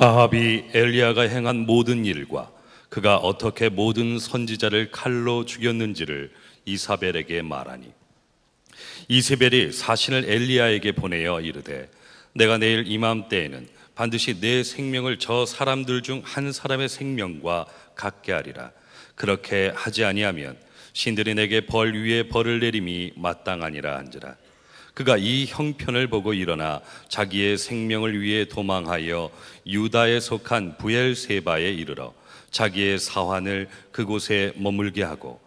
아합이 엘리야가 행한 모든 일과 그가 어떻게 모든 선지자를 칼로 죽였는지를 이사벨에게 말하니 이세벨이 사신을 엘리야에게 보내어 이르되 내가 내일 이맘때에는 반드시 내 생명을 저 사람들 중 한 사람의 생명과 같게 하리라 그렇게 하지 아니하면 신들이 내게 벌 위에 벌을 내림이 마땅하니라 한지라 그가 이 형편을 보고 일어나 자기의 생명을 위해 도망하여 유다에 속한 부엘세바에 이르러 자기의 사환을 그곳에 머물게 하고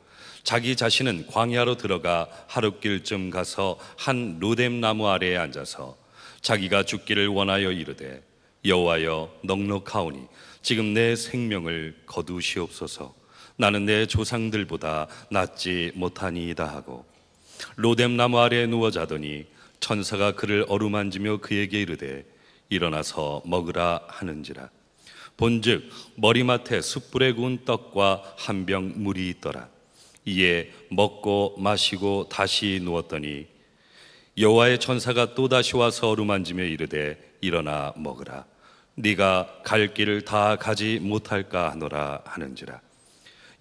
자기 자신은 광야로 들어가 하룻길쯤 가서 한 로뎀 나무 아래에 앉아서 자기가 죽기를 원하여 이르되 여호와여 넉넉하오니 지금 내 생명을 거두시옵소서 나는 내 조상들보다 낫지 못하니이다 하고 로뎀나무 아래 에 누워 자더니 천사가 그를 어루만지며 그에게 이르되 일어나서 먹으라 하는지라 본즉 머리맡에 숯불에 구운 떡과 한 병 물이 있더라 이에 먹고 마시고 다시 누웠더니 여호와의 천사가 또 다시 와서 어루만지며 이르되 일어나 먹으라 네가 갈 길을 다 가지 못할까 하노라 하는지라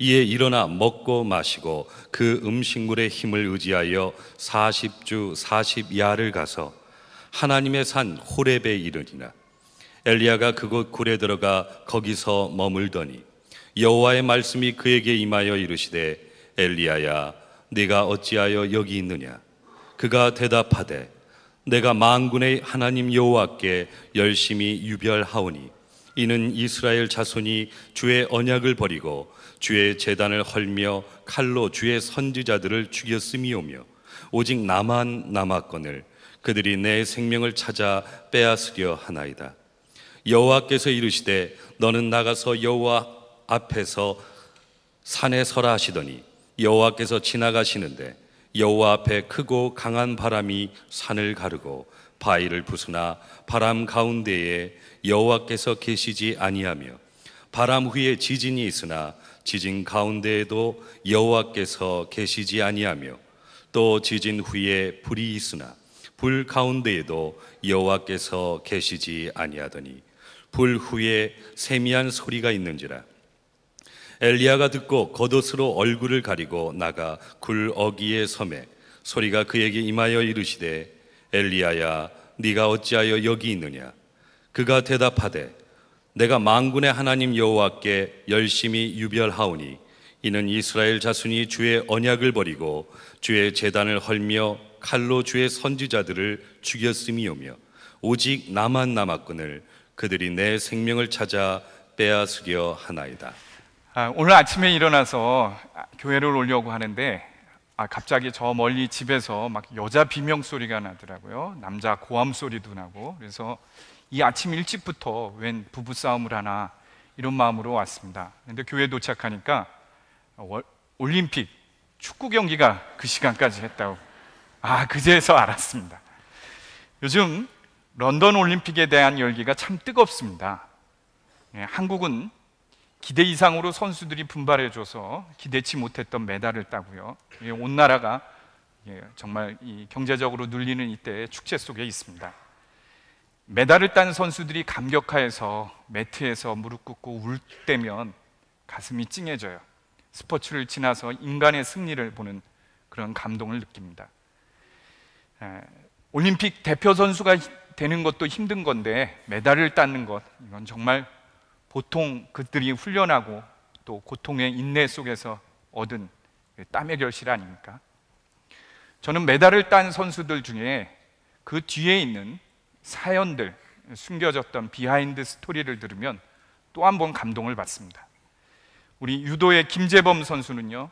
이에 일어나 먹고 마시고 그 음식물의 힘을 의지하여 40주 40야를 가서 하나님의 산 호렙에 이르니라 엘리야가 그곳 굴에 들어가 거기서 머물더니 여호와의 말씀이 그에게 임하여 이르시되 엘리야야 네가 어찌하여 여기 있느냐 그가 대답하되 내가 만군의 하나님 여호와께 열심히 유별하오니 이는 이스라엘 자손이 주의 언약을 버리고 주의 재단을 헐며 칼로 주의 선지자들을 죽였음이오며 오직 나만 남았거늘 그들이 내 생명을 찾아 빼앗으려 하나이다. 여호와께서 이르시되 너는 나가서 여호와 앞에서 산에 서라 하시더니 여호와께서 지나가시는데 여호와 앞에 크고 강한 바람이 산을 가르고 바위를 부수나 바람 가운데에 여호와께서 계시지 아니하며 바람 후에 지진이 있으나 지진 가운데에도 여호와께서 계시지 아니하며 또 지진 후에 불이 있으나 불 가운데에도 여호와께서 계시지 아니하더니 불 후에 세미한 소리가 있는지라 엘리야가 듣고 겉옷으로 얼굴을 가리고 나가 굴 어기에 섬에 소리가 그에게 임하여 이르시되 엘리야야 네가 어찌하여 여기 있느냐 그가 대답하되 내가 망군의 하나님 여호와께 열심히 유별하오니 이는 이스라엘 자손이 주의 언약을 버리고 주의 재단을 헐며 칼로 주의 선지자들을 죽였음이오며 오직 나만 남았군을 그들이 내 생명을 찾아 빼앗으려 하나이다. 아, 오늘 아침에 일어나서 교회를 오려고 하는데 아, 갑자기 저 멀리 집에서 막 여자 비명 소리가 나더라고요. 남자 고함 소리도 나고 그래서 이 아침 일찍부터 웬 부부싸움을 하나 이런 마음으로 왔습니다. 근데 교회 도착하니까 올림픽 축구 경기가 그 시간까지 했다고. 아, 그제서 알았습니다. 요즘 런던 올림픽에 대한 열기가 참 뜨겁습니다. 예, 한국은 기대 이상으로 선수들이 분발해줘서 기대치 못했던 메달을 따고요. 예, 온 나라가 예, 정말 경제적으로 눌리는 이때 축제 속에 있습니다. 메달을 딴 선수들이 감격하여서 매트에서 무릎 꿇고 울 때면 가슴이 찡해져요. 스포츠를 지나서 인간의 승리를 보는 그런 감동을 느낍니다. 올림픽 대표 선수가 되는 것도 힘든 건데 메달을 따는 것 이건 정말 보통 그들이 훈련하고 또 고통의 인내 속에서 얻은 그 땀의 결실 아닙니까? 저는 메달을 딴 선수들 중에 그 뒤에 있는 사연들, 숨겨졌던 비하인드 스토리를 들으면 또 한 번 감동을 받습니다. 우리 유도의 김재범 선수는요,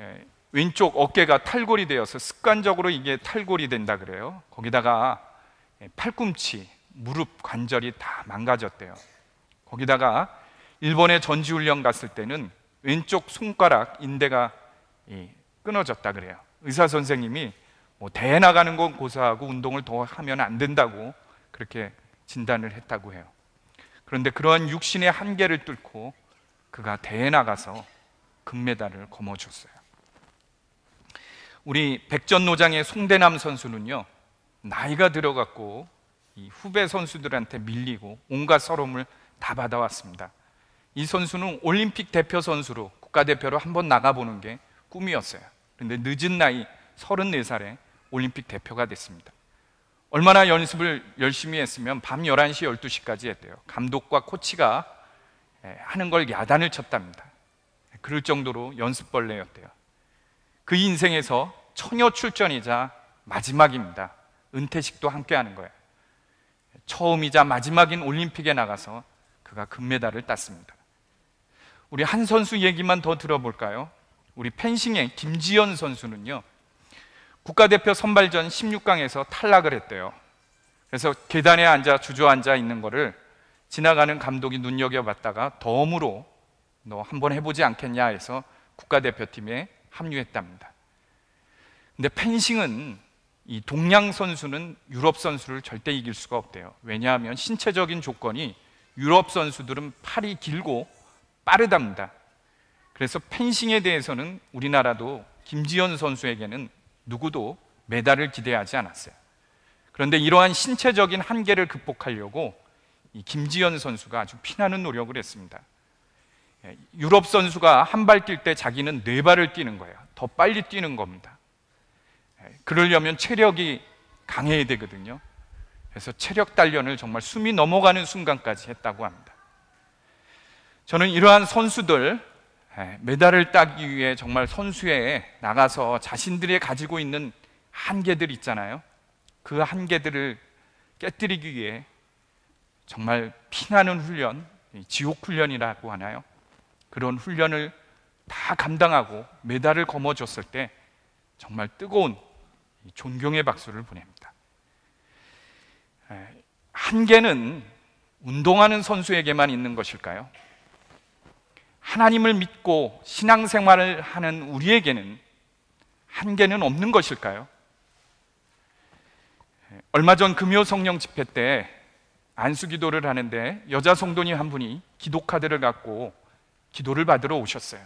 예, 왼쪽 어깨가 탈골이 되어서 습관적으로 이게 탈골이 된다 그래요. 거기다가 예, 팔꿈치, 무릎 관절이 다 망가졌대요. 거기다가 일본에 전지훈련 갔을 때는 왼쪽 손가락 인대가 끊어졌다 그래요. 의사 선생님이 뭐 대회 나가는 건 고사하고 운동을 더 하면 안 된다고 그렇게 진단을 했다고 해요. 그런데 그러한 육신의 한계를 뚫고 그가 대회 나가서 금메달을 거머쥐었어요. 우리 백전노장의 송대남 선수는요 나이가 들어갔고 후배 선수들한테 밀리고 온갖 서움을다 받아왔습니다. 이 선수는 올림픽 대표 선수로 국가대표로 한번 나가보는 게 꿈이었어요. 그런데 늦은 나이 34살에 올림픽 대표가 됐습니다. 얼마나 연습을 열심히 했으면 밤 11시, 12시까지 했대요. 감독과 코치가 예, 하는 걸 야단을 쳤답니다. 그럴 정도로 연습벌레였대요. 그 인생에서 처녀 출전이자 마지막입니다. 은퇴식도 함께 하는 거예요. 처음이자 마지막인 올림픽에 나가서 그가 금메달을 땄습니다. 우리 한 선수 얘기만 더 들어볼까요? 우리 펜싱의 김지연 선수는요, 국가대표 선발전 16강에서 탈락을 했대요. 그래서 계단에 앉아 주저앉아 있는 거를 지나가는 감독이 눈여겨봤다가 덤으로 너 한번 해보지 않겠냐 해서 국가대표팀에 합류했답니다. 근데 펜싱은 이 동양 선수는 유럽 선수를 절대 이길 수가 없대요. 왜냐하면 신체적인 조건이 유럽 선수들은 팔이 길고 빠르답니다. 그래서 펜싱에 대해서는 우리나라도 김지현 선수에게는 누구도 메달을 기대하지 않았어요. 그런데 이러한 신체적인 한계를 극복하려고 김지현 선수가 아주 피나는 노력을 했습니다. 예, 유럽 선수가 한 발 뛸 때 자기는 네 발을 뛰는 거예요. 더 빨리 뛰는 겁니다. 예, 그러려면 체력이 강해야 되거든요. 그래서 체력 단련을 정말 숨이 넘어가는 순간까지 했다고 합니다. 저는 이러한 선수들 예, 메달을 따기 위해 정말 선수에 나가서 자신들이 가지고 있는 한계들 있잖아요. 그 한계들을 깨뜨리기 위해 정말 피나는 훈련, 지옥 훈련이라고 하나요? 그런 훈련을 다 감당하고 메달을 거머쥐었을 때 정말 뜨거운 존경의 박수를 보냅니다. 예, 한계는 운동하는 선수에게만 있는 것일까요? 하나님을 믿고 신앙생활을 하는 우리에게는 한계는 없는 것일까요? 얼마 전 금요 성령 집회 때 안수 기도를 하는데 여자 성도님 한 분이 기도 카드를 갖고 기도를 받으러 오셨어요.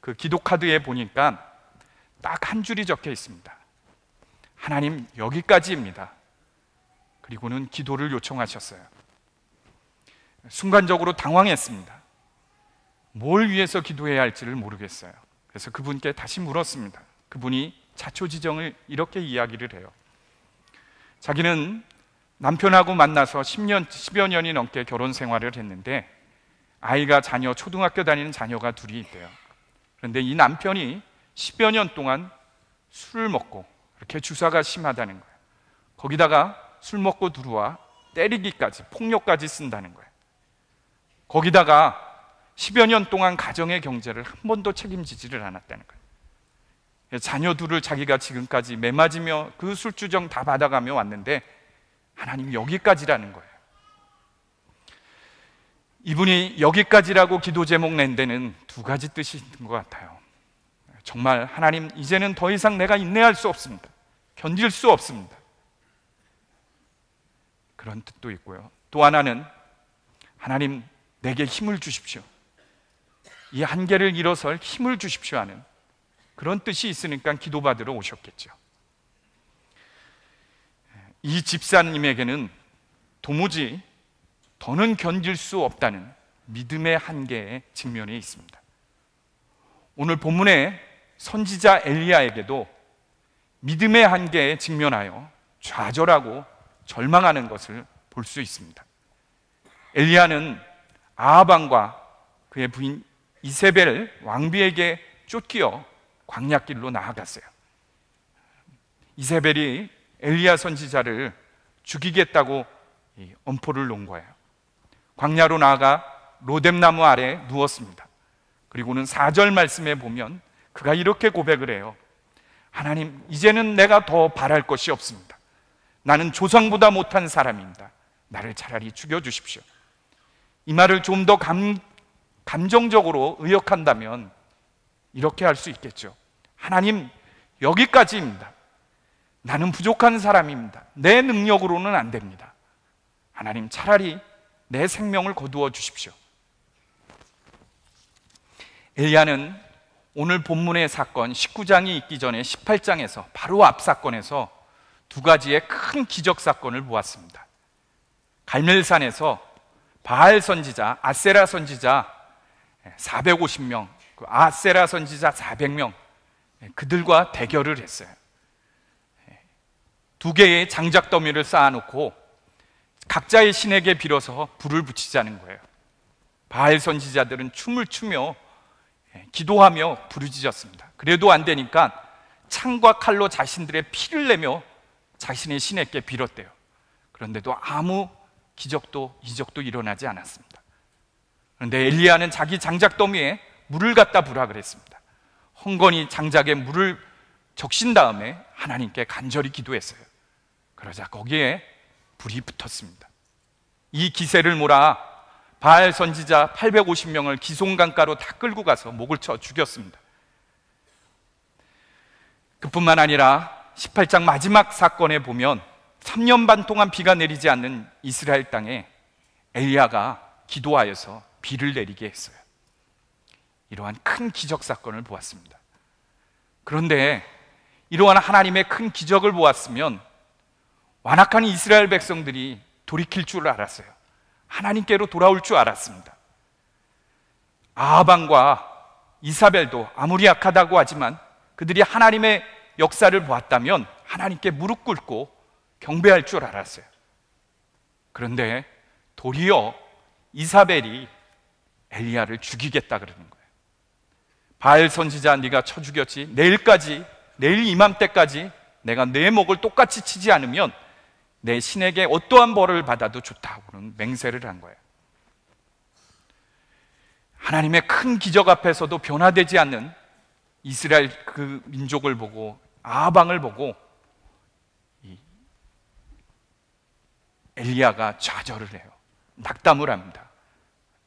그 기도 카드에 보니까 딱 한 줄이 적혀 있습니다. 하나님 여기까지입니다. 그리고는 기도를 요청하셨어요. 순간적으로 당황했습니다. 뭘 위해서 기도해야 할지를 모르겠어요. 그래서 그분께 다시 물었습니다. 그분이 자초지정을 이렇게 이야기를 해요. 자기는 남편하고 만나서 10년, 10여 년이 넘게 결혼 생활을 했는데 아이가 자녀, 초등학교 다니는 자녀가 둘이 있대요. 그런데 이 남편이 10여 년 동안 술을 먹고 이렇게 주사가 심하다는 거예요. 거기다가 술 먹고 들어와 때리기까지 폭력까지 쓴다는 거예요. 거기다가 1 0여년 동안 가정의 경제를 한 번도 책임지지를 않았다는 거예요. 자녀 둘을 자기가 지금까지 매맞으며 그 술주정 다 받아가며 왔는데 하나님 여기까지라는 거예요. 이분이 여기까지라고 기도 제목 낸 데는 두 가지 뜻이 있는 것 같아요. 정말 하나님 이제는 더 이상 내가 인내할 수 없습니다. 견딜 수 없습니다. 그런 뜻도 있고요. 또 하나는 하나님 내게 힘을 주십시오. 이 한계를 일어설 힘을 주십시오 하는 그런 뜻이 있으니까 기도받으러 오셨겠죠. 이 집사님에게는 도무지 더는 견딜 수 없다는 믿음의 한계에 직면해 있습니다. 오늘 본문의 선지자 엘리야에게도 믿음의 한계에 직면하여 좌절하고 절망하는 것을 볼 수 있습니다. 엘리야는 아하과 그의 부인 이세벨 왕비에게 쫓기어 광약길로 나아갔어요. 이세벨이 엘리야 선지자를 죽이겠다고 엄포를 놓은 거예요. 광야로 나아가 로뎀나무 아래 누웠습니다. 그리고는 4절 말씀에 보면 그가 이렇게 고백을 해요. 하나님, 이제는 내가 더 바랄 것이 없습니다. 나는 조상보다 못한 사람입니다. 나를 차라리 죽여주십시오. 이 말을 좀더 감정적으로 의역한다면 이렇게 할 수 있겠죠. 하나님, 여기까지입니다. 나는 부족한 사람입니다. 내 능력으로는 안 됩니다. 하나님, 차라리 내 생명을 거두어 주십시오. 엘리야는 오늘 본문의 사건 19장이 있기 전에 18장에서 바로 앞 사건에서 두 가지의 큰 기적 사건을 보았습니다. 갈멜산에서 바알 선지자, 아세라 선지자 450명, 예, 그 아세라 선지자 400명, 예, 그들과 대결을 했어요. 예, 두 개의 장작 더미를 쌓아놓고 각자의 신에게 빌어서 불을 붙이자는 거예요. 바알 선지자들은 춤을 추며 기도하며 부르짖었습니다. 그래도 안 되니까 창과 칼로 자신들의 피를 내며 자신의 신에게 빌었대요. 그런데도 아무 기적도 이적도 일어나지 않았습니다. 그런데 엘리야는 자기 장작 더미에 물을 갖다 부라 그랬습니다. 헝건이 장작에 물을 적신 다음에 하나님께 간절히 기도했어요. 그러자 거기에 불이 붙었습니다. 이 기세를 몰아 바알 선지자 850명을 기송강가로 다 끌고 가서 목을 쳐 죽였습니다. 그뿐만 아니라 18장 마지막 사건에 보면 3년 반 동안 비가 내리지 않는 이스라엘 땅에 엘리야가 기도하여서 비를 내리게 했어요. 이러한 큰 기적 사건을 보았습니다. 그런데 이러한 하나님의 큰 기적을 보았으면 완악한 이스라엘 백성들이 돌이킬 줄 알았어요. 하나님께로 돌아올 줄 알았습니다. 아하방과 이사벨도 아무리 약하다고 하지만 그들이 하나님의 역사를 보았다면 하나님께 무릎 꿇고 경배할 줄 알았어요. 그런데 도리어 이사벨이 엘리야를 죽이겠다 그러는 거예요. 바알 선지자 네가 쳐 죽였지. 내일까지 내일 이맘때까지 내가 내 목을 똑같이 치지 않으면 내 신에게 어떠한 벌을 받아도 좋다고는 맹세를 한 거예요. 하나님의 큰 기적 앞에서도 변화되지 않는 이스라엘 그 민족을 보고 아방을 보고 엘리야가 좌절을 해요. 낙담을 합니다.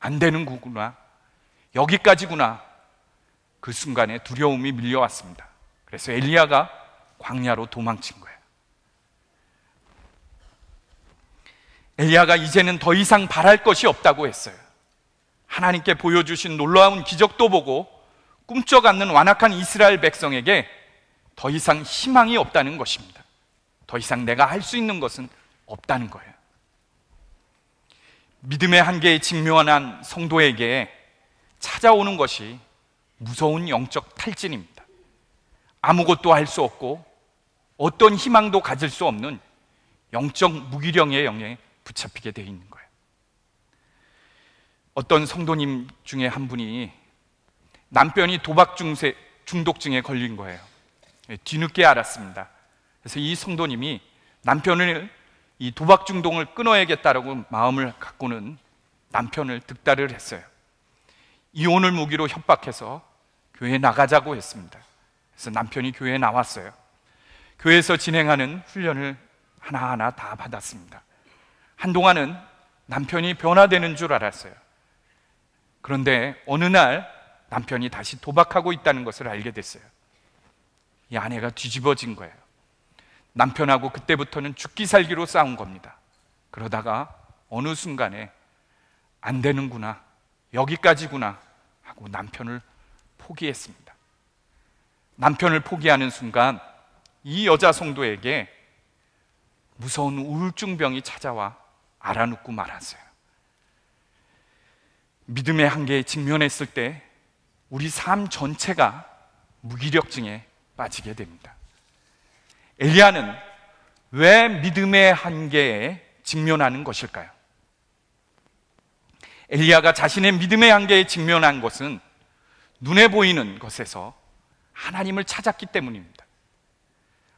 안 되는 구구나. 여기까지구나. 그 순간에 두려움이 밀려왔습니다. 그래서 엘리야가 광야로 도망친 거예요. 엘리야가 이제는 더 이상 바랄 것이 없다고 했어요. 하나님께 보여주신 놀라운 기적도 보고 꿈쩍 않는 완악한 이스라엘 백성에게 더 이상 희망이 없다는 것입니다. 더 이상 내가 할 수 있는 것은 없다는 거예요. 믿음의 한계에 직면한 성도에게 찾아오는 것이 무서운 영적 탈진입니다. 아무것도 할 수 없고 어떤 희망도 가질 수 없는 영적 무기력의 영에 붙잡히게 되어 있는 거예요. 어떤 성도님 중에 한 분이 남편이 도박 중세, 중독증에 걸린 거예요. 예, 뒤늦게 알았습니다. 그래서 이 성도님이 남편을 이 도박 중동을 끊어야겠다라고 마음을 갖고는 남편을 득달을 했어요. 이혼을 무기로 협박해서 교회 에 나가자고 했습니다. 그래서 남편이 교회에 나왔어요. 교회에서 진행하는 훈련을 하나하나 다 받았습니다. 한동안은 남편이 변화되는 줄 알았어요. 그런데 어느 날 남편이 다시 도박하고 있다는 것을 알게 됐어요. 이 아내가 뒤집어진 거예요. 남편하고 그때부터는 죽기 살기로 싸운 겁니다. 그러다가 어느 순간에 안 되는구나. 여기까지구나. 하고 남편을 포기했습니다. 남편을 포기하는 순간 이 여자 성도에게 무서운 우울증병이 찾아와 알아눕고 말았어요. 믿음의 한계에 직면했을 때 우리 삶 전체가 무기력증에 빠지게 됩니다. 엘리야는 왜 믿음의 한계에 직면하는 것일까요? 엘리야가 자신의 믿음의 한계에 직면한 것은 눈에 보이는 것에서 하나님을 찾았기 때문입니다.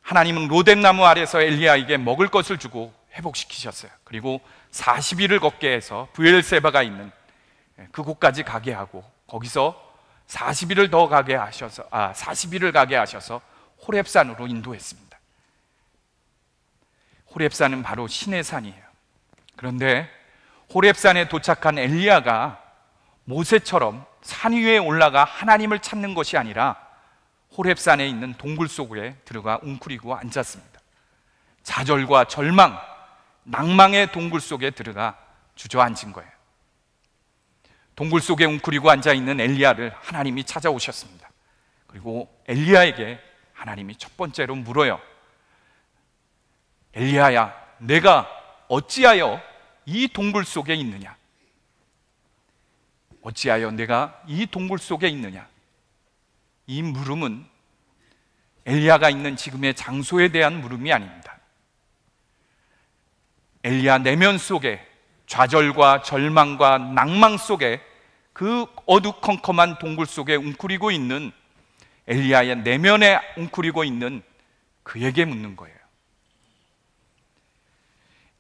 하나님은 로뎀나무 아래서 엘리야에게 먹을 것을 주고 회복시키셨어요. 그리고 40일을 걷게 해서 부엘세바가 있는 그곳까지 가게 하고 거기서 40일을 더 가게 하셔서 아 40일을 가게 하셔서 호렙산으로 인도했습니다. 호렙산은 바로 신의 산이에요. 그런데 호렙산에 도착한 엘리야가 모세처럼 산 위에 올라가 하나님을 찾는 것이 아니라 호렙산에 있는 동굴 속에 들어가 웅크리고 앉았습니다. 좌절과 절망, 낭망의 동굴 속에 들어가 주저앉은 거예요. 동굴 속에 웅크리고 앉아 있는 엘리야를 하나님이 찾아오셨습니다. 그리고 엘리야에게 하나님이 첫 번째로 물어요. 엘리야야 내가 어찌하여 이 동굴 속에 있느냐 어찌하여 내가 이 동굴 속에 있느냐 이 물음은 엘리야가 있는 지금의 장소에 대한 물음이 아닙니다 엘리야 내면 속에 좌절과 절망과 낭망 속에 그 어두컴컴한 동굴 속에 웅크리고 있는 엘리야의 내면에 웅크리고 있는 그에게 묻는 거예요.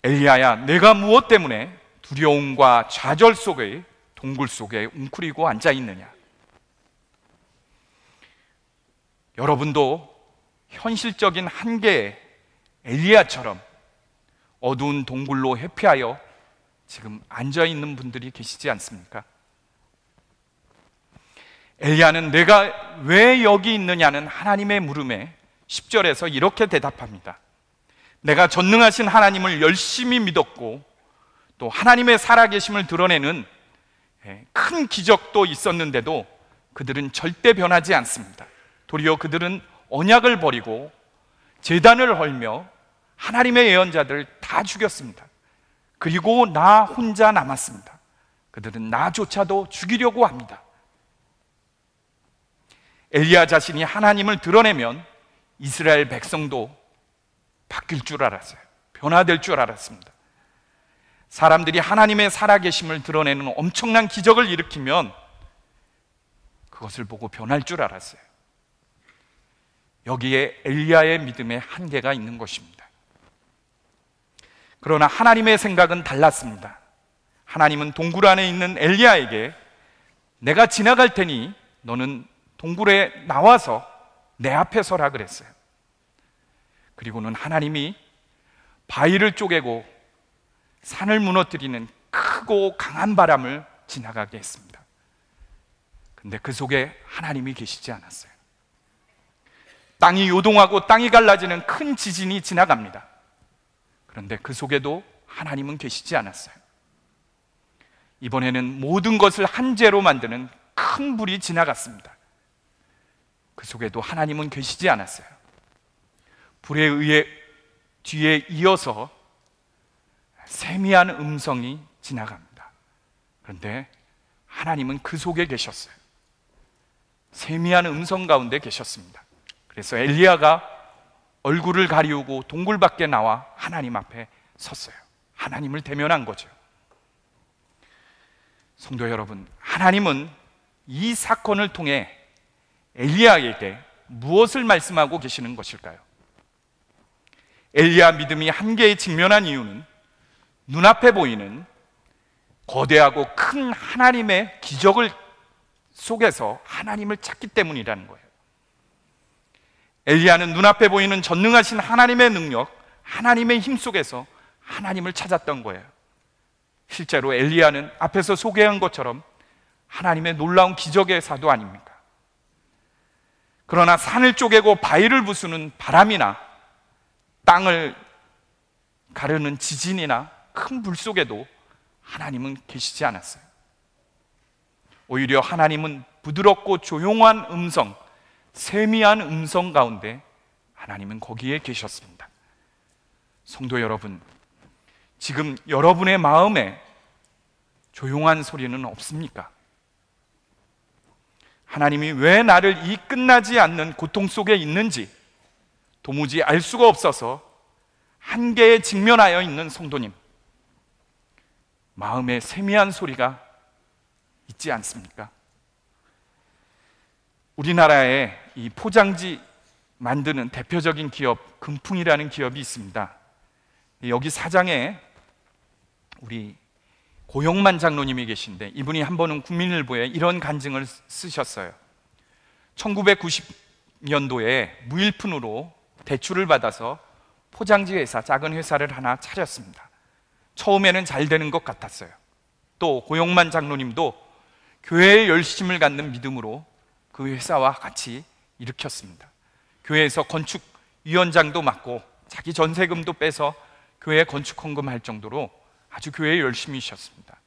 엘리야야 내가 무엇 때문에 두려움과 좌절 속의 동굴 속에 웅크리고 앉아 있느냐 여러분도 현실적인 한계에 엘리야처럼 어두운 동굴로 회피하여 지금 앉아 있는 분들이 계시지 않습니까? 엘리야는 내가 왜 여기 있느냐는 하나님의 물음에 10절에서 이렇게 대답합니다. 내가 전능하신 하나님을 열심히 믿었고 또 하나님의 살아계심을 드러내는 예, 큰 기적도 있었는데도 그들은 절대 변하지 않습니다. 도리어 그들은 언약을 버리고 재단을 헐며 하나님의 예언자들다 죽였습니다. 그리고 나 혼자 남았습니다. 그들은 나조차도 죽이려고 합니다. 엘리야 자신이 하나님을 드러내면 이스라엘 백성도 바뀔 줄 알았어요. 변화될 줄 알았습니다. 사람들이 하나님의 살아계심을 드러내는 엄청난 기적을 일으키면 그것을 보고 변할 줄 알았어요. 여기에 엘리야의 믿음의 한계가 있는 것입니다. 그러나 하나님의 생각은 달랐습니다. 하나님은 동굴 안에 있는 엘리야에게 내가 지나갈 테니 너는 동굴에 나와서 내 앞에 서라 그랬어요. 그리고는 하나님이 바위를 쪼개고 산을 무너뜨리는 크고 강한 바람을 지나가게 했습니다. 근데 그 속에 하나님이 계시지 않았어요. 땅이 요동하고 땅이 갈라지는 큰 지진이 지나갑니다. 그런데 그 속에도 하나님은 계시지 않았어요. 이번에는 모든 것을 한재로 만드는 큰 불이 지나갔습니다. 그 속에도 하나님은 계시지 않았어요. 불에 의해 뒤에 이어서 세미한 음성이 지나갑니다. 그런데 하나님은 그 속에 계셨어요. 세미한 음성 가운데 계셨습니다. 그래서 엘리야가 얼굴을 가리우고 동굴 밖에 나와 하나님 앞에 섰어요. 하나님을 대면한 거죠. 성도 여러분, 하나님은 이 사건을 통해 엘리야에게 무엇을 말씀하고 계시는 것일까요? 엘리야 믿음이 한계에 직면한 이유는 눈앞에 보이는 거대하고 큰 하나님의 기적을 속에서 하나님을 찾기 때문이라는 거예요. 엘리야는 눈앞에 보이는 전능하신 하나님의 능력, 하나님의 힘 속에서 하나님을 찾았던 거예요. 실제로 엘리야는 앞에서 소개한 것처럼 하나님의 놀라운 기적의 사도 아닙니까? 그러나 산을 쪼개고 바위를 부수는 바람이나 땅을 가르는 지진이나 큰 불 속에도 하나님은 계시지 않았어요. 오히려 하나님은 부드럽고 조용한 음성, 세미한 음성 가운데 하나님은 거기에 계셨습니다. 성도 여러분, 지금 여러분의 마음에 조용한 소리는 없습니까? 하나님이 왜 나를 이 끝나지 않는 고통 속에 있는지, 도무지 알 수가 없어서 한계에 직면하여 있는 성도님 마음에 세미한 소리가 있지 않습니까? 우리나라에 이 포장지 만드는 대표적인 기업 금풍이라는 기업이 있습니다. 여기 사장에 우리 고영만 장로님이 계신데 이분이 한 번은 국민일보에 이런 간증을 쓰셨어요. 1990년도에 무일푼으로 대출을 받아서 포장지 회사, 작은 회사를 하나 차렸습니다. 처음에는 잘 되는 것 같았어요. 또 고용만 장로님도 교회에 열심을 갖는 믿음으로 그 회사와 같이 일으켰습니다. 교회에서 건축 위원장도 맡고 자기 전세금도 빼서 교회 건축 헌금할 정도로 아주 교회에 열심히 쉬습니다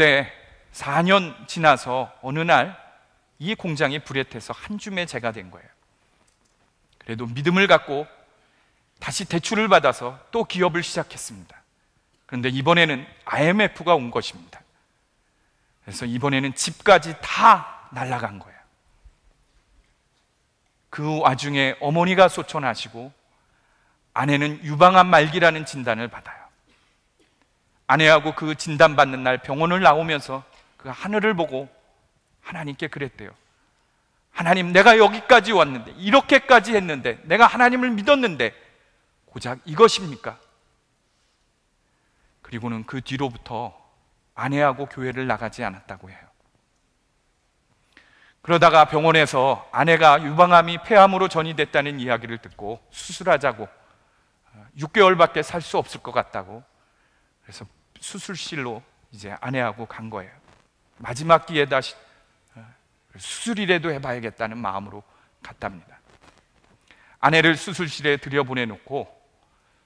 그런데 4년 지나서 어느 날 이 공장이 불에 태서 한 줌의 재가 된 거예요. 그래도 믿음을 갖고 다시 대출을 받아서 또 기업을 시작했습니다. 그런데 이번에는 IMF가 온 것입니다. 그래서 이번에는 집까지 다 날아간 거예요. 그 와중에 어머니가 소천하시고 아내는 유방암 말기라는 진단을 받아요. 아내하고 그 진단받는 날 병원을 나오면서 그 하늘을 보고 하나님께 그랬대요. 하나님, 내가 여기까지 왔는데, 이렇게까지 했는데, 내가 하나님을 믿었는데, 고작 이것입니까? 그리고는 그 뒤로부터 아내하고 교회를 나가지 않았다고 해요. 그러다가 병원에서 아내가 유방암이 폐암으로 전이됐다는 이야기를 듣고 수술하자고 6개월밖에 살 수 없을 것 같다고 그래서 수술실로 이제 아내하고 간 거예요. 마지막 기회다 수술이라도 해봐야겠다는 마음으로 갔답니다. 아내를 수술실에 들여보내놓고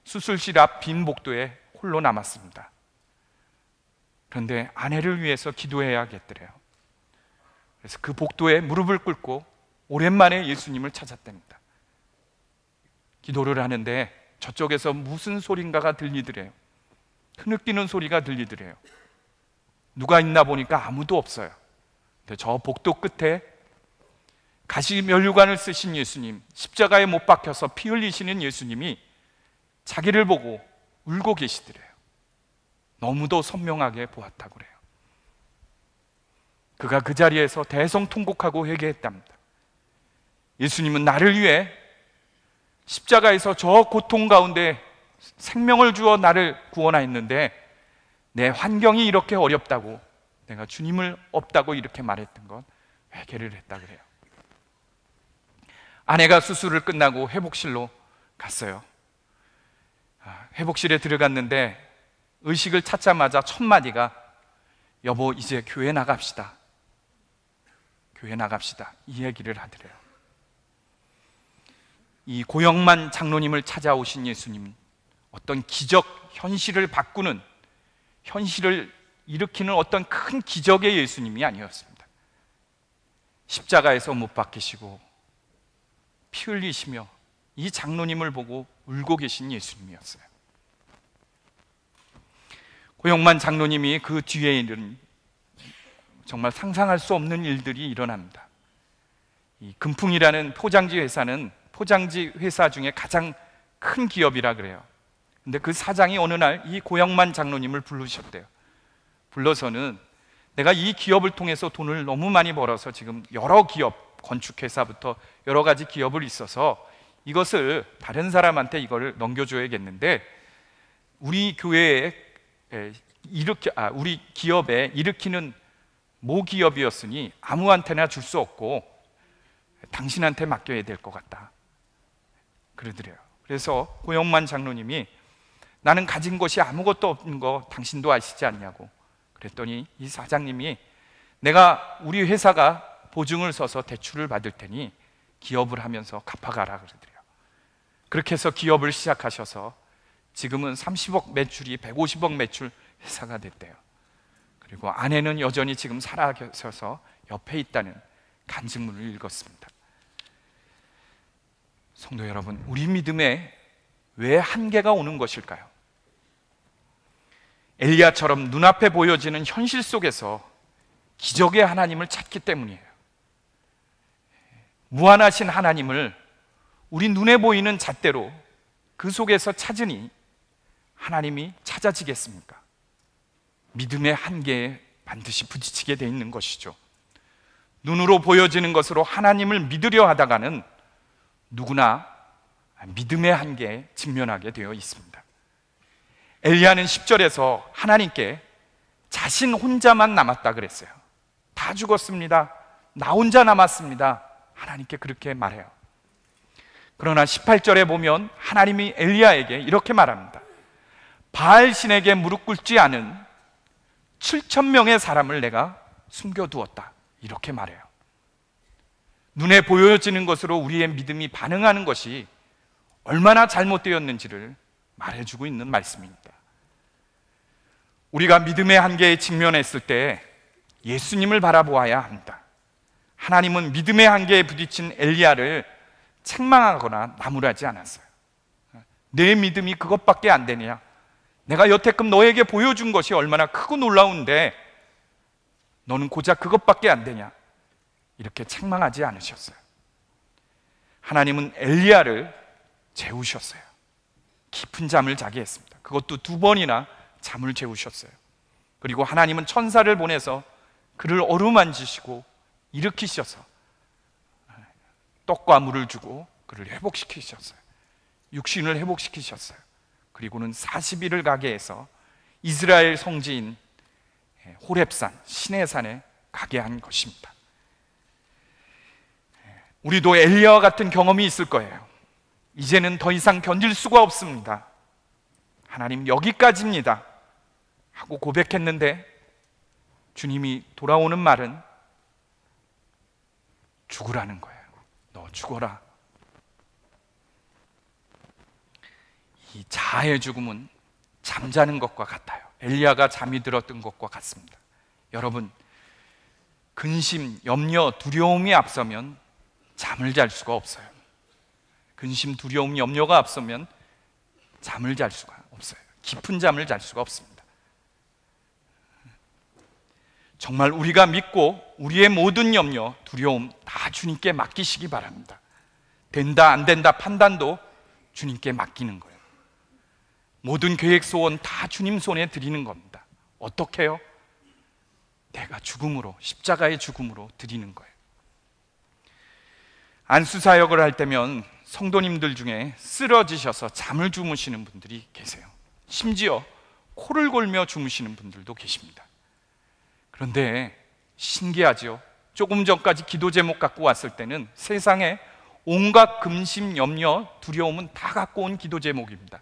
수술실 앞 빈 복도에 홀로 남았습니다. 그런데 아내를 위해서 기도해야겠더래요. 그래서 그 복도에 무릎을 꿇고 오랜만에 예수님을 찾았답니다. 기도를 하는데 저쪽에서 무슨 소린가가 들리더래요. 흐느끼는 소리가 들리더래요. 누가 있나 보니까 아무도 없어요. 저 복도 끝에 가시면류관을 쓰신 예수님, 십자가에 못 박혀서 피 흘리시는 예수님이 자기를 보고 울고 계시더래요. 너무도 선명하게 보았다 그래요. 그가 그 자리에서 대성통곡하고 회개했답니다. 예수님은 나를 위해 십자가에서 저 고통 가운데 생명을 주어 나를 구원하였는데 내 환경이 이렇게 어렵다고 내가 주님을 없다고 이렇게 말했던 건 회개를 했다 그래요. 아내가 수술을 끝나고 회복실로 갔어요. 아, 회복실에 들어갔는데 의식을 찾자마자 첫 마디가 여보 이제 교회 나갑시다. 교회 나갑시다. 이 얘기를 하더래요. 이 고영만 장로님을 찾아오신 예수님 어떤 기적 현실을 바꾸는 현실을 일으키는 어떤 큰 기적의 예수님이 아니었습니다. 십자가에서 못 박히시고 피 흘리시며 이 장로님을 보고 울고 계신 예수님이었어요. 고영만 장로님이 그 뒤에 있는 정말 상상할 수 없는 일들이 일어납니다. 이 금풍이라는 포장지 회사는 포장지 회사 중에 가장 큰 기업이라 그래요. 근데 그 사장이 어느 날 이 고영만 장로님을 부르셨대요. 불러서는 내가 이 기업을 통해서 돈을 너무 많이 벌어서 지금 여러 기업, 건축회사부터 여러 가지 기업을 있어서 이것을 다른 사람한테 이거를 넘겨줘야겠는데 우리 교회에 일으켜 아, 우리 기업에 일으키는 모 기업이었으니 아무한테나 줄 수 없고 당신한테 맡겨야 될 것 같다. 그러더래요. 그래서 고영만 장로님이 나는 가진 것이 아무것도 없는 거 당신도 아시지 않냐고 그랬더니 이 사장님이 내가 우리 회사가 보증을 써서 대출을 받을 테니 기업을 하면서 갚아가라 그러더래요. 그렇게 해서 기업을 시작하셔서 지금은 30억 매출이 150억 매출 회사가 됐대요. 그리고 아내는 여전히 지금 살아 계셔서 옆에 있다는 간증문을 읽었습니다. 성도 여러분, 우리 믿음에 왜 한계가 오는 것일까요? 엘리야처럼 눈앞에 보여지는 현실 속에서 기적의 하나님을 찾기 때문이에요. 무한하신 하나님을 우리 눈에 보이는 잣대로 그 속에서 찾으니 하나님이 찾아지겠습니까? 믿음의 한계에 반드시 부딪히게 돼 있는 것이죠. 눈으로 보여지는 것으로 하나님을 믿으려 하다가는 누구나 믿음의 한계에 직면하게 되어 있습니다. 엘리야는 10절에서 하나님께 자신 혼자만 남았다 그랬어요. 다 죽었습니다. 나 혼자 남았습니다. 하나님께 그렇게 말해요. 그러나 18절에 보면 하나님이 엘리야에게 이렇게 말합니다. 바알 신에게 무릎 꿇지 않은 7천 명의 사람을 내가 숨겨 두었다. 이렇게 말해요. 눈에 보여지는 것으로 우리의 믿음이 반응하는 것이 얼마나 잘못되었는지를 말해주고 있는 말씀입니다. 우리가 믿음의 한계에 직면했을 때 예수님을 바라보아야 합니다. 하나님은 믿음의 한계에 부딪힌 엘리야를 책망하거나 나무라지 않았어요. 내 믿음이 그것밖에 안되냐 내가 여태껏 너에게 보여준 것이 얼마나 크고 놀라운데 너는 고작 그것밖에 안 되냐? 이렇게 책망하지 않으셨어요. 하나님은 엘리야를 재우셨어요. 깊은 잠을 자게 했습니다. 그것도 두 번이나 잠을 재우셨어요. 그리고 하나님은 천사를 보내서 그를 어루만지시고 일으키셔서 떡과 물을 주고 그를 회복시키셨어요. 육신을 회복시키셨어요. 그리고는 40일을 가게 해서 이스라엘 성지인 호랩산 시내산에 가게 한 것입니다. 우리도 엘리야와 같은 경험이 있을 거예요. 이제는 더 이상 견딜 수가 없습니다. 하나님 여기까지입니다. 하고 고백했는데 주님이 돌아오는 말은 죽으라는 거예요. 너 죽어라. 이 자아의 죽음은 잠자는 것과 같아요. 엘리야가 잠이 들었던 것과 같습니다. 여러분, 근심, 염려, 두려움이 앞서면 잠을 잘 수가 없어요. 근심, 두려움, 염려가 앞서면 잠을 잘 수가 없어요. 깊은 잠을 잘 수가 없습니다. 정말 우리가 믿고 우리의 모든 염려, 두려움 다 주님께 맡기시기 바랍니다. 된다, 안 된다 판단도 주님께 맡기는 거예요. 모든 계획, 소원 다 주님 손에 드리는 겁니다. 어떻게요? 내가 죽음으로, 십자가의 죽음으로 드리는 거예요. 안수사역을 할 때면 성도님들 중에 쓰러지셔서 잠을 주무시는 분들이 계세요. 심지어 코를 골며 주무시는 분들도 계십니다. 그런데 신기하지요. 조금 전까지 기도 제목 갖고 왔을 때는 세상에 온갖 금심, 염려, 두려움은 다 갖고 온 기도 제목입니다.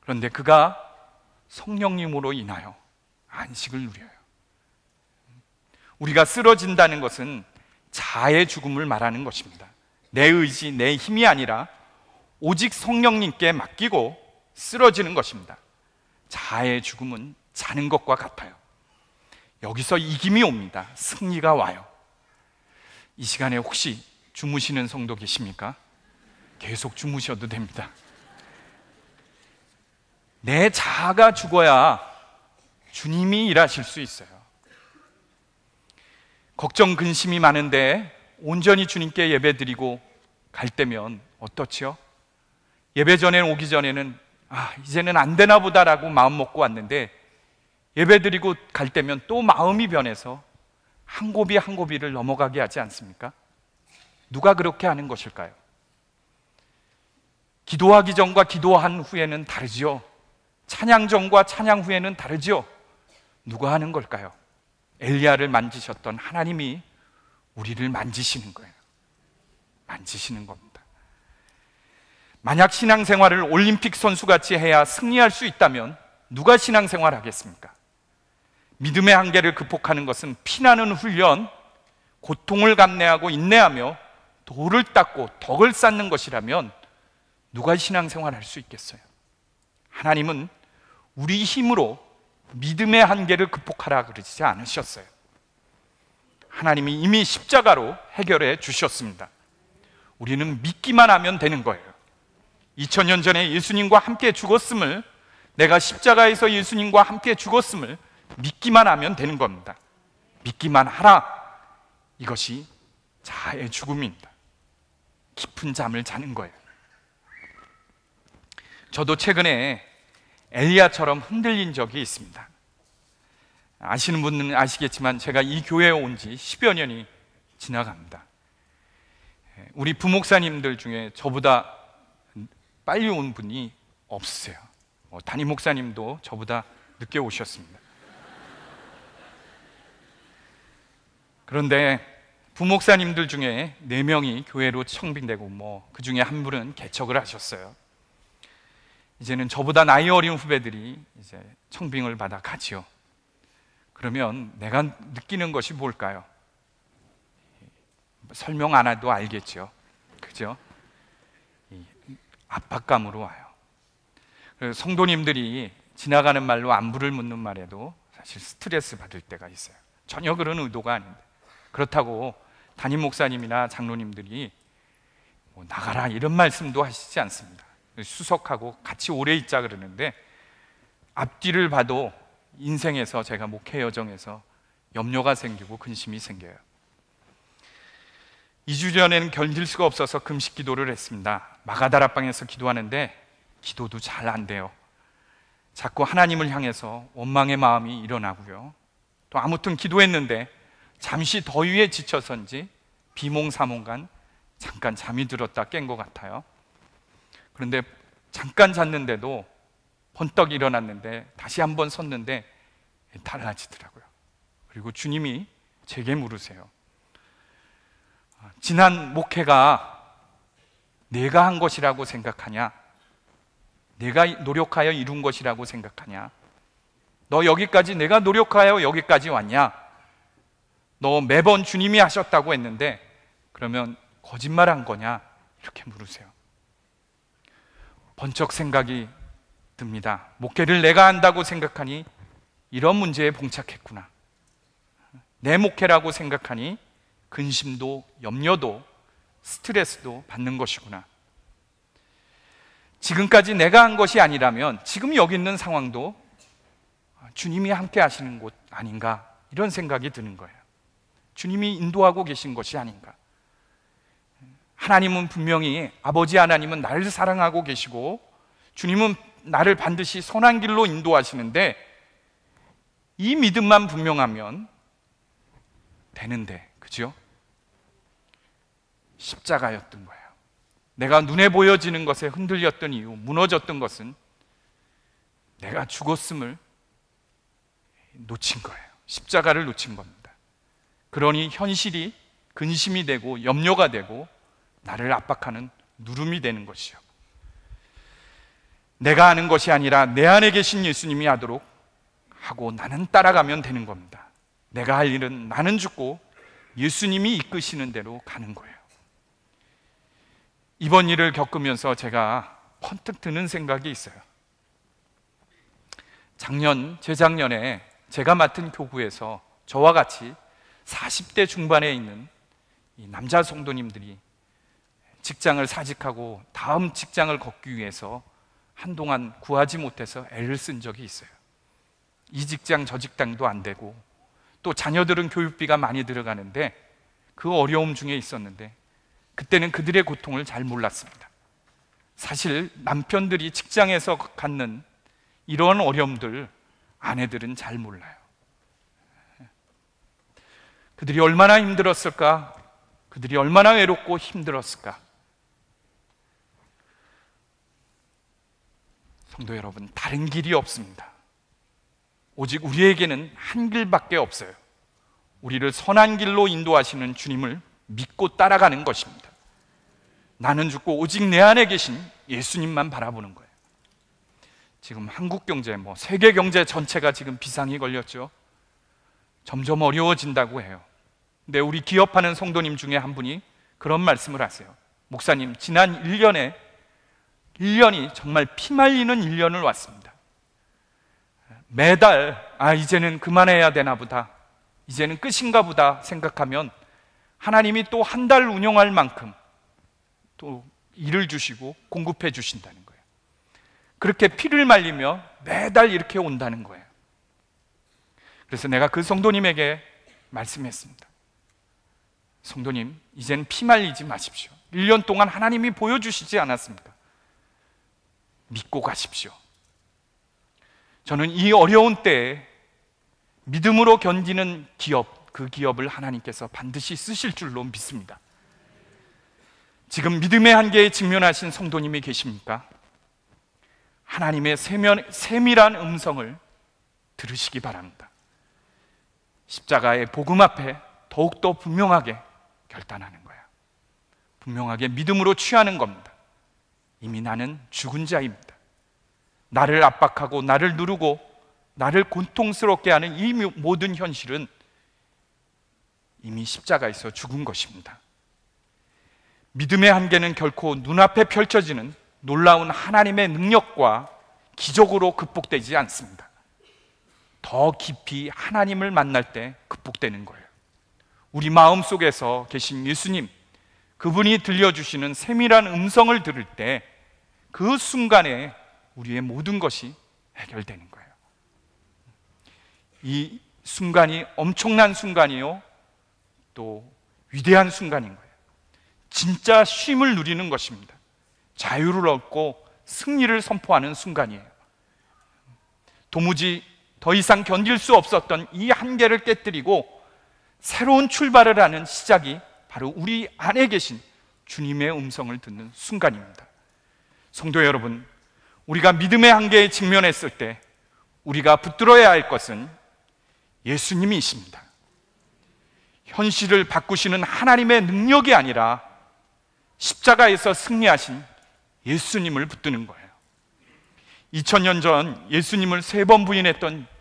그런데 그가 성령님으로 인하여 안식을 누려요. 우리가 쓰러진다는 것은 자의 죽음을 말하는 것입니다. 내 의지, 내 힘이 아니라 오직 성령님께 맡기고 쓰러지는 것입니다. 자의 죽음은 자는 것과 같아요. 여기서 이김이 옵니다. 승리가 와요. 이 시간에 혹시 주무시는 성도 계십니까? 계속 주무셔도 됩니다. 내 자아가 죽어야 주님이 일하실 수 있어요. 걱정, 근심이 많은데 온전히 주님께 예배 드리고 갈 때면 어떻지요? 예배 전에 오기 전에는 아, 이제는 안 되나 보다라고 마음 먹고 왔는데 예배드리고 갈 때면 또 마음이 변해서 한 고비 한 고비를 넘어가게 하지 않습니까? 누가 그렇게 하는 것일까요? 기도하기 전과 기도한 후에는 다르지요. 찬양 전과 찬양 후에는 다르지요. 누가 하는 걸까요? 엘리야를 만지셨던 하나님이 우리를 만지시는 거예요. 만지시는 겁니다. 만약 신앙생활을 올림픽 선수같이 해야 승리할 수 있다면 누가 신앙생활 하겠습니까? 믿음의 한계를 극복하는 것은 피나는 훈련, 고통을 감내하고 인내하며 돌을 닦고 덕을 쌓는 것이라면 누가 신앙생활 을할수 있겠어요? 하나님은 우리 힘으로 믿음의 한계를 극복하라 그러지 않으셨어요. 하나님이 이미 십자가로 해결해 주셨습니다. 우리는 믿기만 하면 되는 거예요. 2 0 0 0년 전에 예수님과 함께 죽었음을, 내가 십자가에서 예수님과 함께 죽었음을 믿기만 하면 되는 겁니다. 믿기만 하라. 이것이 자의 죽음입니다. 깊은 잠을 자는 거예요. 저도 최근에 엘리야처럼 흔들린 적이 있습니다. 아시는 분은 아시겠지만 제가 이 교회에 온지 10여 년이 지나갑니다. 우리 부목사님들 중에 저보다 빨리 온 분이 없으세요. 뭐 담임 목사님도 저보다 늦게 오셨습니다. 그런데 부목사님들 중에 네 명이 교회로 청빙되고 뭐그 중에 한 분은 개척을 하셨어요. 이제는 저보다 나이 어린 후배들이 이제 청빙을 받아 가지요. 그러면 내가 느끼는 것이 뭘까요? 설명 안 해도 알겠죠. 그죠? 압박감으로 와요. 성도님들이 지나가는 말로 안부를 묻는 말에도 사실 스트레스 받을 때가 있어요. 전혀 그런 의도가 아닌데. 그렇다고 담임 목사님이나 장로님들이 뭐 나가라 이런 말씀도 하시지 않습니다. 수석하고 같이 오래 있자 그러는데 앞뒤를 봐도 인생에서 제가 목회 여정에서 염려가 생기고 근심이 생겨요. 2주 전에는 견딜 수가 없어서 금식 기도를 했습니다. 마가다라방에서 기도하는데 기도도 잘 안 돼요. 자꾸 하나님을 향해서 원망의 마음이 일어나고요. 또 아무튼 기도했는데 잠시 더위에 지쳐선지 비몽사몽간 잠깐 잠이 들었다 깬 것 같아요. 그런데 잠깐 잤는데도 번떡 일어났는데 다시 한번 섰는데 달라지더라고요. 그리고 주님이 제게 물으세요. 아, 지난 목회가 내가 한 것이라고 생각하냐? 내가 노력하여 이룬 것이라고 생각하냐? 너 여기까지 내가 노력하여 여기까지 왔냐? 너 매번 주님이 하셨다고 했는데 그러면 거짓말한 거냐? 이렇게 물으세요. 번쩍 생각이 듭니다. 목회를 내가 한다고 생각하니 이런 문제에 봉착했구나. 내 목회라고 생각하니 근심도 염려도 스트레스도 받는 것이구나. 지금까지 내가 한 것이 아니라면 지금 여기 있는 상황도 주님이 함께 하시는 곳 아닌가 이런 생각이 드는 거예요. 주님이 인도하고 계신 것이 아닌가. 하나님은 분명히 아버지 하나님은 나를 사랑하고 계시고 주님은 나를 반드시 선한 길로 인도하시는데 이 믿음만 분명하면 되는데, 그죠? 십자가였던 거예요. 내가 눈에 보여지는 것에 흔들렸던 이유, 무너졌던 것은 내가 죽었음을 놓친 거예요. 십자가를 놓친 겁니다. 그러니 현실이 근심이 되고 염려가 되고 나를 압박하는 누름이 되는 것이요. 내가 아는 것이 아니라 내 안에 계신 예수님이 하도록 하고 나는 따라가면 되는 겁니다. 내가 할 일은 나는 죽고 예수님이 이끄시는 대로 가는 거예요. 이번 일을 겪으면서 제가 헌뜩 드는 생각이 있어요. 작년, 재작년에 제가 맡은 교구에서 저와 같이 40대 중반에 있는 남자 성도님들이 직장을 사직하고 다음 직장을 걷기 위해서 한동안 구하지 못해서 애를 쓴 적이 있어요. 이 직장 저 직장도 안 되고 또 자녀들은 교육비가 많이 들어가는데 그 어려움 중에 있었는데 그때는 그들의 고통을 잘 몰랐습니다. 사실 남편들이 직장에서 갖는 이런 어려움들 아내들은 잘 몰라요. 그들이 얼마나 힘들었을까? 그들이 얼마나 외롭고 힘들었을까? 성도 여러분, 다른 길이 없습니다. 오직 우리에게는 한 길밖에 없어요. 우리를 선한 길로 인도하시는 주님을 믿고 따라가는 것입니다. 나는 죽고 오직 내 안에 계신 예수님만 바라보는 거예요. 지금 한국 경제, 뭐 세계 경제 전체가 지금 비상이 걸렸죠. 점점 어려워진다고 해요. 근데 우리 기업하는 성도님 중에 한 분이 그런 말씀을 하세요. 목사님, 지난 1년에 1년이 정말 피말리는 1년을 왔습니다. 매달 아 이제는 그만해야 되나 보다. 이제는 끝인가 보다 생각하면 하나님이 또 한 달 운영할 만큼 또 일을 주시고 공급해 주신다는 거예요. 그렇게 피를 말리며 매달 이렇게 온다는 거예요. 그래서 내가 그 성도님에게 말씀했습니다. 성도님, 이젠 피말리지 마십시오. 1년 동안 하나님이 보여주시지 않았습니까? 믿고 가십시오. 저는 이 어려운 때에 믿음으로 견디는 기업, 그 기업을 하나님께서 반드시 쓰실 줄로 믿습니다. 지금 믿음의 한계에 직면하신 성도님이 계십니까? 하나님의 세면, 세밀한 음성을 들으시기 바랍니다. 십자가의 복음 앞에 더욱더 분명하게 결단하는 거야. 분명하게 믿음으로 취하는 겁니다. 이미 나는 죽은 자입니다. 나를 압박하고 나를 누르고 나를 고통스럽게 하는 이 모든 현실은 이미 십자가에서 죽은 것입니다. 믿음의 한계는 결코 눈앞에 펼쳐지는 놀라운 하나님의 능력과 기적으로 극복되지 않습니다. 더 깊이 하나님을 만날 때 극복되는 거예요. 우리 마음 속에서 계신 예수님, 그분이 들려주시는 세밀한 음성을 들을 때 그 순간에 우리의 모든 것이 해결되는 거예요. 이 순간이 엄청난 순간이요. 또 위대한 순간인 거예요. 진짜 쉼을 누리는 것입니다. 자유를 얻고 승리를 선포하는 순간이에요. 도무지 더 이상 견딜 수 없었던 이 한계를 깨뜨리고 새로운 출발을 하는 시작이 바로 우리 안에 계신 주님의 음성을 듣는 순간입니다. 성도 여러분, 우리가 믿음의 한계에 직면했을 때 우리가 붙들어야 할 것은 예수님이십니다. 현실을 바꾸시는 하나님의 능력이 아니라 십자가에서 승리하신 예수님을 붙드는 거예요. 2000년 전 예수님을 세 번 부인했던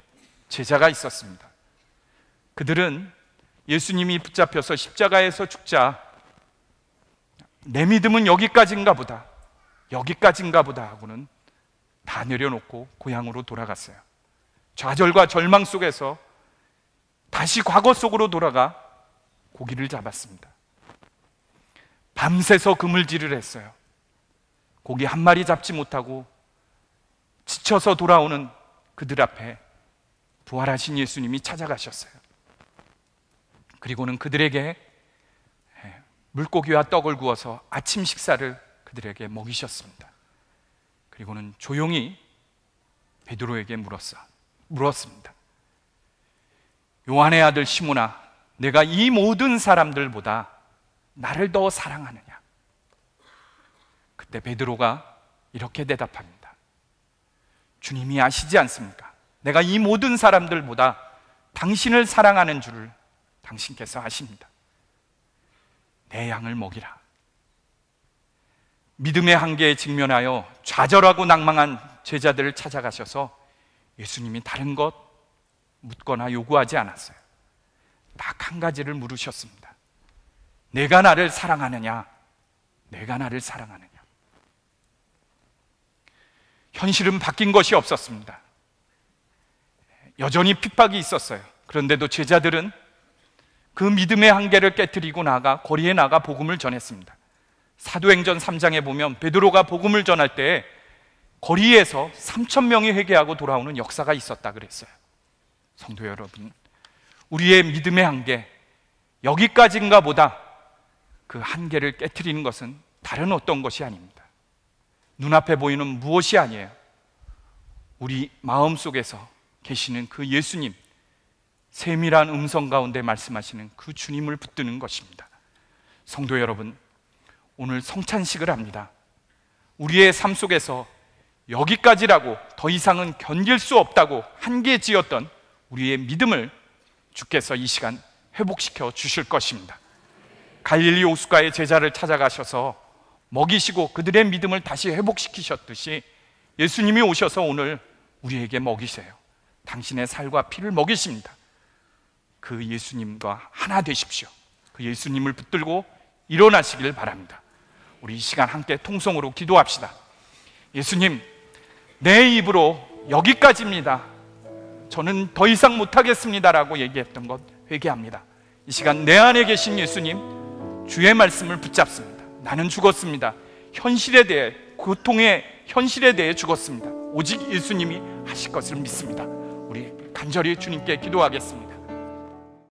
제자가 있었습니다. 그들은 예수님이 붙잡혀서 십자가에서 죽자 내 믿음은 여기까지인가 보다. 여기까지인가 보다 하고는 다 내려놓고 고향으로 돌아갔어요. 좌절과 절망 속에서 다시 과거 속으로 돌아가 고기를 잡았습니다. 밤새서 그물질을 했어요. 고기 한 마리 잡지 못하고 지쳐서 돌아오는 그들 앞에 부활하신 예수님이 찾아가셨어요. 그리고는 그들에게 예, 물고기와 떡을 구워서 아침 식사를 그들에게 먹이셨습니다. 그리고는 조용히 베드로에게 물었어, 물었습니다. 요한의 아들 시몬아, 내가 이 모든 사람들보다 나를 더 사랑하느냐? 그때 베드로가 이렇게 대답합니다. 주님이 아시지 않습니까? 내가 이 모든 사람들보다 당신을 사랑하는 줄을 당신께서 아십니다. 내 양을 먹이라. 믿음의 한계에 직면하여 좌절하고 낭망한 제자들을 찾아가셔서 예수님이 다른 것 묻거나 요구하지 않았어요. 딱 한 가지를 물으셨습니다. 내가 나를 사랑하느냐? 내가 나를 사랑하느냐? 현실은 바뀐 것이 없었습니다. 여전히 핍박이 있었어요. 그런데도 제자들은 그 믿음의 한계를 깨뜨리고 나가 거리에 나가 복음을 전했습니다. 사도행전 3장에 보면 베드로가 복음을 전할 때 거리에서 3천 명이 회개하고 돌아오는 역사가 있었다 그랬어요. 성도 여러분, 우리의 믿음의 한계 여기까지인가 보다 그 한계를 깨뜨리는 것은 다른 어떤 것이 아닙니다. 눈앞에 보이는 무엇이 아니에요. 우리 마음 속에서 계시는 그 예수님, 세밀한 음성 가운데 말씀하시는 그 주님을 붙드는 것입니다. 성도 여러분, 오늘 성찬식을 합니다. 우리의 삶 속에서 여기까지라고 더 이상은 견딜 수 없다고 한계 지었던 우리의 믿음을 주께서 이 시간 회복시켜 주실 것입니다. 갈릴리 오수가의 제자를 찾아가셔서 먹이시고 그들의 믿음을 다시 회복시키셨듯이 예수님이 오셔서 오늘 우리에게 먹이세요. 당신의 살과 피를 먹이십니다. 그 예수님과 하나 되십시오. 그 예수님을 붙들고 일어나시길 바랍니다. 우리 이 시간 함께 통성으로 기도합시다. 예수님, 내 입으로 여기까지입니다. 저는 더 이상 못하겠습니다라고 얘기했던 것 회개합니다. 이 시간 내 안에 계신 예수님, 주의 말씀을 붙잡습니다. 나는 죽었습니다. 현실에 대해, 고통의 현실에 대해 죽었습니다. 오직 예수님이 하실 것을 믿습니다. 간절히 주님께 기도하겠습니다.